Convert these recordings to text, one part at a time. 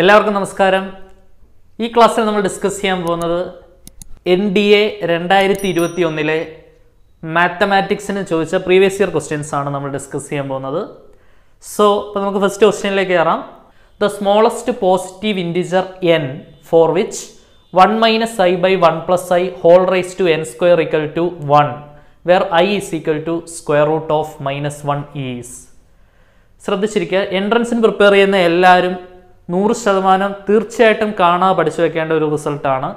എല്ലാവർക്കും നമസ്കാരം ഈ ക്ലാസ്സിൽ നമ്മൾ ഡിസ്കസ് ചെയ്യാൻ പോകുന്നത് എൻ ഡി എ രണ്ടായിരത്തി ഇരുപത്തി ഒന്നിലെ മാത്തമാറ്റിക്സിന് ചോദിച്ച പ്രീവിയസ് ഇയർ ക്വസ്റ്റ്യൻസ് ആണ് നമ്മൾ ഡിസ്കസ് ചെയ്യാൻ പോകുന്നത് സോ അപ്പോൾ നമുക്ക് ഫസ്റ്റ് ക്വസ്റ്റ്യനിലേക്ക് കയറാം the smallest positive integer n for which one minus i by one plus i whole raise to n square equal to one where i is equal to square root of minus one is ശ്രദ്ധിച്ചിരിക്കുക എൻട്രൻസിന് prepare ചെയ്യുന്ന എല്ലാവരും നൂറ് ശതമാനം തീർച്ചയായിട്ടും കാണാ പഠിച്ചു വെക്കേണ്ട ഒരു റിസൾട്ടാണ്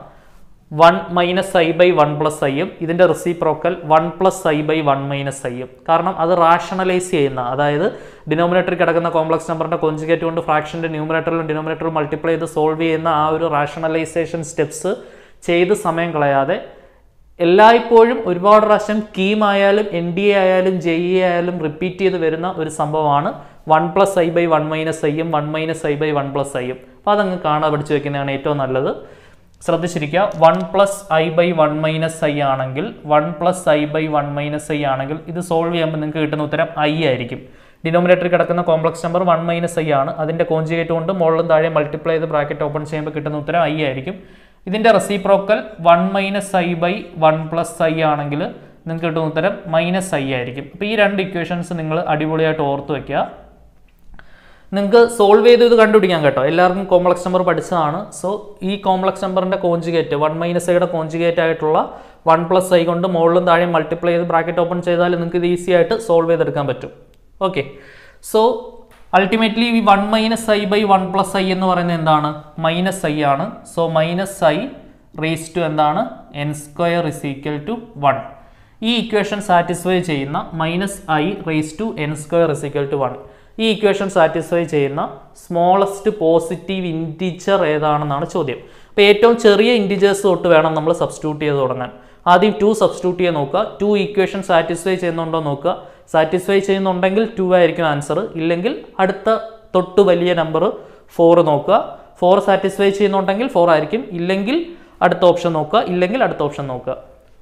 one minus i by one plus ഐയും ഇതിൻ്റെ reciprocal one plus i by one minus ഐയും കാരണം അത് റാഷണലൈസ് ചെയ്യുന്ന അതായത് ഡിനോമിനേറ്ററിൽ കിടക്കുന്ന കോംപ്ലക്സ് നമ്പറിൻ്റെ കോഞ്ചുഗേറ്റ് കൊണ്ട് ഫ്രാക്ഷൻ്റെ ന്യൂമിനേറ്ററിലും ഡിനോമിനേറ്ററിലും മൾട്ടിപ്ലൈ ചെയ്ത് സോൾവ് ചെയ്യുന്ന ആ ഒരു റാഷണലൈസേഷൻ സ്റ്റെപ്സ് ചെയ്ത് സമയം കളയാതെ എല്ലായ്പ്പോഴും ഒരുപാട് പ്രാവശ്യം കീം ആയാലും എൻ ഡി എ ആയാലും ജെ ഇ e ആയാലും റിപ്പീറ്റ് ചെയ്ത് വരുന്ന ഒരു സംഭവമാണ് one plus i by one minus ഐയും one minus i by one plus ഐയും അപ്പോൾ അതങ്ങ് കാണാതെ പഠിച്ചു വെക്കുന്നതാണ് ഏറ്റവും നല്ലത് ശ്രദ്ധിച്ചിരിക്കുക one plus i by one minus i ആണെങ്കിൽ one plus i by one minus i ആണെങ്കിൽ ഇത് സോൾവ് ചെയ്യുമ്പോൾ നിങ്ങൾക്ക് കിട്ടുന്ന ഉത്തരം ഐ ആയിരിക്കും ഡിനോമിനേറ്ററിൽ കിടക്കുന്ന complex number one minus i ആണ് അതിൻ്റെ കോഞ്ചുകേറ്റ് കൊണ്ട് മുകളിലും താഴെ മൾട്ടിപ്ലൈ ചെയ്ത് ബ്രാക്കറ്റ് ഓപ്പൺ ചെയ്യുമ്പോൾ കിട്ടുന്ന ഉത്തരം ഐ ആയിരിക്കും ഇതിൻ്റെ reciprocal one minus i by one plus i ആണെങ്കിൽ നിങ്ങൾക്ക് കിട്ടുന്ന ഉത്തരം മൈനസ് ഐ ആയിരിക്കും അപ്പോൾ ഈ രണ്ട് ഇക്വേഷൻസ് നിങ്ങൾ അടിപൊളിയായിട്ട് ഓർത്ത് വയ്ക്കുക നിങ്ങൾക്ക് സോൾവ് ചെയ്ത് ഇത് കണ്ടുപിടിക്കാം കേട്ടോ എല്ലാവർക്കും കോംപ്ലക്സ് നമ്പർ പഠിച്ചതാണ് സോ ഈ കോംപ്ലക്സ് നമ്പറിൻ്റെ കോഞ്ചുഗേറ്റ് വൺ മൈനസ് ഐയുടെ കോഞ്ചുഗേറ്റ് ആയിട്ടുള്ള വൺ പ്ലസ് ഐ കൊണ്ട് മുകളിലും താഴെയും മൾട്ടിപ്ലൈ ചെയ്ത് ബ്രാക്കറ്റ് ഓപ്പൺ ചെയ്താൽ നിങ്ങൾക്ക് ഇത് ഈസി ആയിട്ട് സോൾവ് ചെയ്തെടുക്കാൻ പറ്റും ഓക്കെ സോ അൾട്ടിമേറ്റ്ലി ഈ one minus i by one plus i എന്ന് പറയുന്നത് എന്താണ് മൈനസ് ഐ ആണ് so minus i raise to എന്താണ് n square is equal to one ഈ ഇക്വേഷൻ സാറ്റിസ്ഫൈ ചെയ്യുന്ന minus i raise to n square is equal to one ഈ equation satisfy ചെയ്യുന്ന smallest positive integer ഏതാണെന്നാണ് ചോദ്യം അപ്പോൾ ഏറ്റവും ചെറിയ ഇൻറ്റിജേഴ്സ് തൊട്ട് വേണം നമ്മൾ സബ്സ്റ്റിറ്റ്യൂട്ട് ചെയ്ത് തുടങ്ങാൻ ആദ്യം ടു സബ്സ്റ്റിറ്റ്യൂട്ട് ചെയ്യാൻ നോക്കുക ടു ഇക്വേഷൻ സാറ്റിസ്ഫൈ ചെയ്യുന്നുണ്ടോ നോക്കുക സാറ്റിസ്ഫൈ ചെയ്യുന്നുണ്ടെങ്കിൽ ടു ആയിരിക്കും ആൻസർ ഇല്ലെങ്കിൽ അടുത്ത തൊട്ട് വലിയ നമ്പർ ഫോർ നോക്കുക ഫോർ സാറ്റിസ്ഫൈ ചെയ്യുന്നുണ്ടെങ്കിൽ ഫോർ ആയിരിക്കും ഇല്ലെങ്കിൽ അടുത്ത ഓപ്ഷൻ നോക്കുക ഇല്ലെങ്കിൽ അടുത്ത ഓപ്ഷൻ നോക്കുക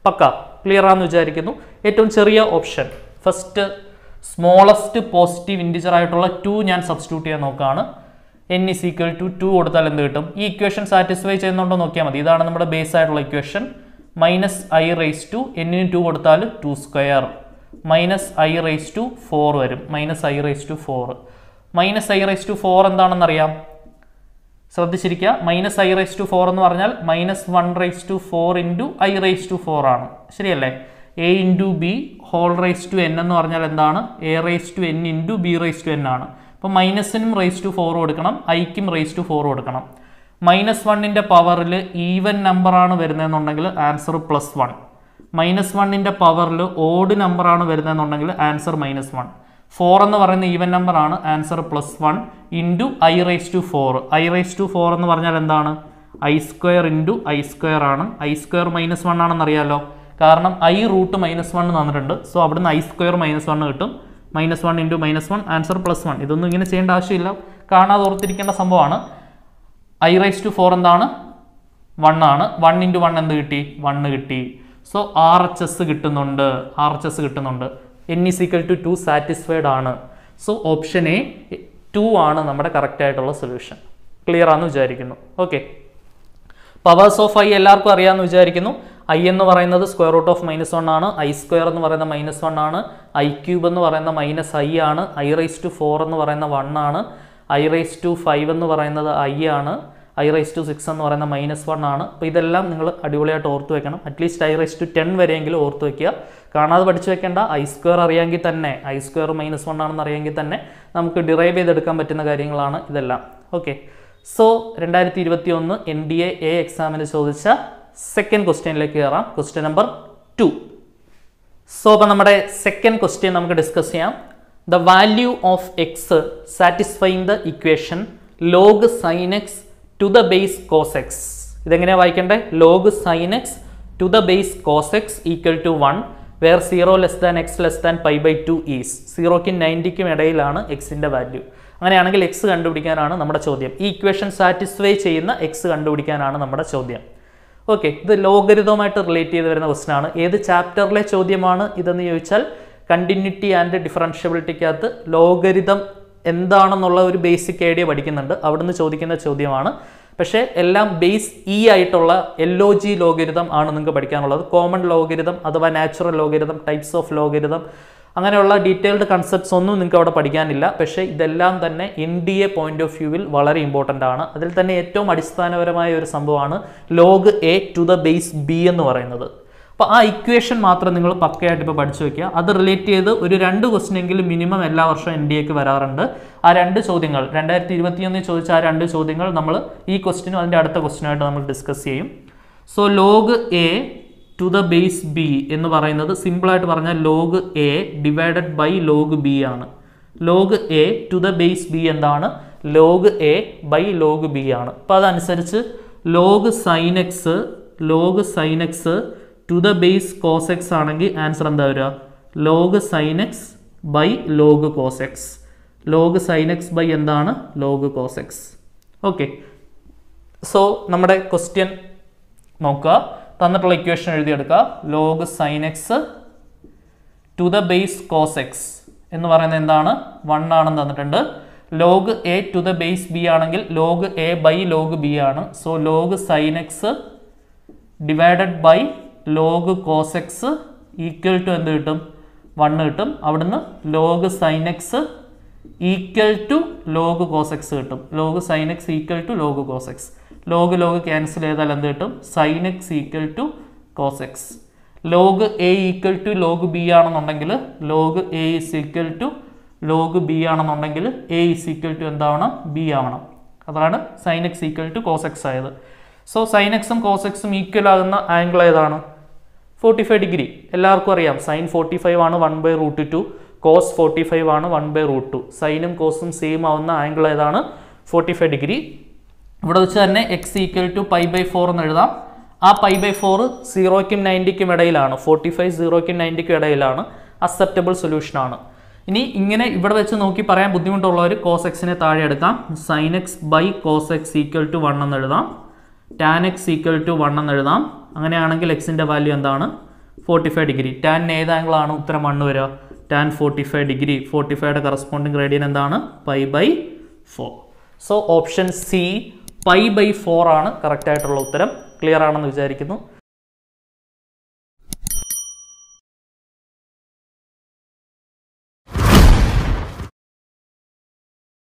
പക്ക ക്ലിയർ ആണെന്ന് വിചാരിക്കുന്നു ഏറ്റവും ചെറിയ option first smallest positive integer ആയിട്ടുള്ള ടു ഞാൻ സബ്സ്റ്റിറ്റ്യൂട്ട് ചെയ്യാൻ നോക്കുകയാണ് n is equal to two കൊടുത്താൽ എന്ത് കിട്ടും ഈ ഇക്വേഷൻ സാറ്റിസ്ഫൈ ചെയ്യുന്നുണ്ടോ നോക്കിയാൽ മതി ഇതാണ് നമ്മുടെ ബേസ് ആയിട്ടുള്ള equation minus i raise to എന്നിന് ടു കൊടുത്താൽ two square minus i raise to four വരും minus i raise to four minus i raise to four എന്താണെന്നറിയാം ശ്രദ്ധിച്ചിരിക്കുക minus i raise to four എന്ന് പറഞ്ഞാൽ minus one raise to four into i raise to four ആണ് ശരിയല്ലേ a into b whole raise to n എന്ന് പറഞ്ഞാൽ എന്താണ് a raise to n into b raise to N ആണ് അപ്പോൾ മൈനസിനും റേസ് ടു ഫോർ കൊടുക്കണം ഐക്കും റേസ് ടു ഫോർ കൊടുക്കണം മൈനസ് വണ്ണിൻ്റെ പവറിൽ ഈവൻ നമ്പറാണ് വരുന്നതെന്നുണ്ടെങ്കിൽ ആൻസർ പ്ലസ് വൺ മൈനസ് വണ്ണിൻ്റെ പവറിൽ ഓഡ് നമ്പറാണ് വരുന്നതെന്നുണ്ടെങ്കിൽ ആൻസർ മൈനസ് വൺ ഫോർ എന്ന് പറയുന്ന ഈവൻ നമ്പറാണ് answer plus one into i raise to four i raise to four എന്ന് പറഞ്ഞാൽ എന്താണ് i square into i square ആണ് ഐ സ്ക്വയർ മൈനസ് വൺ ആണെന്നറിയാമല്ലോ കാരണം ഐ റൂട്ട് മൈനസ് വൺ തന്നിട്ടുണ്ട് സോ നിന്ന് ഐ സ്ക്വയർ മൈനസ് വൺ കിട്ടും minus one into minus one answer plus one ഇതൊന്നും ഇങ്ങനെ ചെയ്യേണ്ട ആവശ്യമില്ല കാണാതെ ഓർത്തിരിക്കേണ്ട സംഭവമാണ് ഐ റൈസ് ടു ഫോർ എന്താണ് വൺ ആണ് വൺ ഇൻറ്റു വൺ എന്ത് കിട്ടി വണ്ണ് കിട്ടി സോ ആർ എച്ച് എസ് കിട്ടുന്നുണ്ട് ആർ എച്ച് എസ് കിട്ടുന്നുണ്ട് n is equal to two satisfied ആണ് സോ ഓപ്ഷൻ എ ടു ആണ് നമ്മുടെ കറക്റ്റ് ആയിട്ടുള്ള സൊല്യൂഷൻ ക്ലിയർ ആണെന്ന് വിചാരിക്കുന്നു ഓക്കെ പവേഴ്സ് ഓഫ് ഐ എല്ലാവർക്കും അറിയാമെന്ന് വിചാരിക്കുന്നു ഐ എന്ന് പറയുന്നത് square root of minus one ആണ് ഐ സ്ക്വയർ എന്ന് പറയുന്ന മൈനസ് വൺ ആണ് ഐ ക്യൂബ് എന്ന് പറയുന്ന മൈനസ് ഐ ആണ് ഐ റൈസ് ടു ഫോർ എന്ന് പറയുന്ന വൺ ആണ് ഐ റൈസ് ടു ഫൈവ് എന്ന് പറയുന്നത് ഐ ആണ് ഐ റൈസ് ടു സിക്സ് എന്ന് പറയുന്ന മൈനസ് വൺ ആണ് അപ്പോൾ ഇതെല്ലാം നിങ്ങൾ അടിപൊളിയായിട്ട് ഓർത്ത് വെക്കണം at least i raise to ten വരെയെങ്കിലും ഓർത്ത് വെക്കുക കാണാതെ പഠിച്ചു വെക്കേണ്ട ഐ സ്ക്വയർ അറിയാമെങ്കിൽ തന്നെ ഐ സ്ക്വയർ മൈനസ് വൺ ആണെന്ന് അറിയാമെങ്കിൽ തന്നെ നമുക്ക് ഡിറൈവ് ചെയ്തെടുക്കാൻ പറ്റുന്ന കാര്യങ്ങളാണ് ഇതെല്ലാം ഓക്കെ സോ രണ്ടായിരത്തി ഇരുപത്തി ഒന്ന് എൻ ഡി എ എ എക്സാമിന് ചോദിച്ച സെക്കൻഡ് ക്വസ്റ്റ്യനിലേക്ക് കയറാം ക്വസ്റ്റ്യൻ നമ്പർ ടു സോ അപ്പം നമ്മുടെ സെക്കൻഡ് ക്വസ്റ്റ്യൻ നമുക്ക് ഡിസ്കസ് ചെയ്യാം the value of x satisfying the equation log sine x to the base cos x ഇതെങ്ങനെയാണ് വായിക്കേണ്ടത് log sine x to the base cos x equal to one where zero less than x less than pi by two is സീറോക്കും നയൻറ്റിക്കും ഇടയിലാണ് എക്സിൻ്റെ value അങ്ങനെയാണെങ്കിൽ x കണ്ടുപിടിക്കാനാണ് നമ്മുടെ ചോദ്യം ഈ ഇക്വേഷൻ സാറ്റിസ്ഫൈ ചെയ്യുന്ന എക്സ് കണ്ടുപിടിക്കാനാണ് നമ്മുടെ ചോദ്യം ഓക്കെ ഇത് ലോകരിതവുമായിട്ട് റിലേറ്റ് ചെയ്ത് വരുന്ന ക്വസ്റ്റൻ ആണ് ഏത് ചാപ്റ്ററിലെ ചോദ്യമാണ് ഇതെന്ന് ചോദിച്ചാൽ കണ്ടിന്യൂറ്റി ആൻഡ് ഡിഫറൻഷ്യബിലിറ്റിക്കകത്ത് ലോഗരിതം എന്താണെന്നുള്ള ഒരു ബേസിക് ഐഡിയ പഠിക്കുന്നുണ്ട് അവിടുന്ന് ചോദിക്കുന്ന ചോദ്യമാണ് പക്ഷേ എല്ലാം ബേസ് ഇ e ആയിട്ടുള്ള എൽ ഒ ജി ലോഗരിതം ആണ് നിങ്ങൾക്ക് പഠിക്കാനുള്ളത് കോമൺ ലോഗരിതം അഥവാ natural logarithm types of logarithm അങ്ങനെയുള്ള ഡീറ്റെയിൽഡ് കൺസെപ്റ്റ്സ് ഒന്നും നിങ്ങൾക്ക് അവിടെ പഠിക്കാനില്ല പക്ഷേ ഇതെല്ലാം തന്നെ N D A point of വ്യൂവിൽ വളരെ ഇമ്പോർട്ടൻ്റ് ആണ് അതിൽ തന്നെ ഏറ്റവും അടിസ്ഥാനപരമായ ഒരു സംഭവമാണ് log a to the base b എന്ന് പറയുന്നത് അപ്പോൾ ആ ഇക്വേഷൻ മാത്രം നിങ്ങൾ പക്കയായിട്ട് ഇപ്പോൾ പഠിച്ചു വയ്ക്കുക അത് റിലേറ്റ് ചെയ്ത് ഒരു രണ്ട് എങ്കിലും മിനിമം എല്ലാ വർഷവും എൻ ഡി എക്ക് വരാറുണ്ട് ആ രണ്ട് ചോദ്യങ്ങൾ രണ്ടായിരത്തി ഇരുപത്തിയൊന്നിൽ ചോദിച്ച ആ രണ്ട് ചോദ്യങ്ങൾ നമ്മൾ ഈ ക്വസ്റ്റിനും അതിൻ്റെ അടുത്ത ക്വസ്റ്റിനായിട്ട് നമ്മൾ ഡിസ്കസ് ചെയ്യും so log a to the base b എന്ന് പറയുന്നത് സിമ്പിളായിട്ട് പറഞ്ഞാൽ log a divided by log b ആണ് log a to the base b എന്താണ് log a by log b ആണ് അപ്പം അതനുസരിച്ച് log sine x log sine x to the base cos x ആണെങ്കിൽ ആൻസർ എന്താ വരിക log sine x by log cos x log sine x by എന്താണ് log cos x okay so നമ്മുടെ question നോക്കുക തന്നിട്ടുള്ള ഇക്വേഷൻ എഴുതിയെടുക്കുക log sine x to the base cos x എന്ന് പറയുന്നത് എന്താണ് വൺ ആണെന്ന് തന്നിട്ടുണ്ട് log a to the base b ആണെങ്കിൽ log a by log b ആണ് so log sine x divided by log cos x equal to എന്ത് കിട്ടും one കിട്ടും അവിടുന്ന് log sine x equal to log cos x കിട്ടും log sine x equal to log cos x log log cancel ചെയ്താൽ എന്ത് കിട്ടും sine x equal to cos x log a equal to log b ആണെന്നുണ്ടെങ്കിൽ log a is equal to log b ആണെന്നുണ്ടെങ്കിൽ a is equal to എന്താവണം b ആവണം അതാണ് sine x equal to cos x ആയത് so sine എക്സും cos എക്സും equal ആകുന്ന angle ഏതാണ് ഫോർട്ടി ഫൈവ് ഡിഗ്രി എല്ലാവർക്കും അറിയാം സൈൻ ഫോർട്ടി ഫൈവ് ആണ് one by root two cos forty five ആണ് വൺ ബൈ റൂട്ട് ടു സൈനും കോസും സെയിം ആവുന്ന ആംഗിൾ ഏതാണ് ഫോർട്ടി ഫൈവ് ഡിഗ്രി ഇവിടെ വെച്ച് തന്നെ x equal to pi by four എന്ന് എഴുതാം ആ പൈ ബൈ ഫോർ സീറോയ്ക്കും നയൻറ്റിക്കും ഇടയിലാണ് ഫോർട്ടി ഫൈവ് സീറോയ്ക്കും നയൻറ്റിക്കും ഇടയിലാണ് അക്സെപ്റ്റബിൾ സൊല്യൂഷനാണ് ഇനി ഇങ്ങനെ ഇവിടെ വെച്ച് നോക്കി പറയാൻ ബുദ്ധിമുട്ടുള്ളവർ കോസ് എക്സിനെ താഴെ എടുക്കാം sine x by cos x equal to one എന്ന് എഴുതാം tan x equal to one എന്ന് എഴുതാം അങ്ങനെയാണെങ്കിൽ എക്സിൻ്റെ വാല്യൂ എന്താണ് ഫോർട്ടി ഫൈവ് ഡിഗ്രി ടാൻ ഏതാങ്കിളാണ് ഉത്തരം വണ്ണ് വരിക tan forty five degree forty ഫൈവയുടെ കറസ്പോണ്ടിങ് റേഡിയൻ എന്താണ് pi by four so option C pi by four ആണ് കറക്റ്റായിട്ടുള്ള ഉത്തരം ക്ലിയർ ആണെന്ന് വിചാരിക്കുന്നു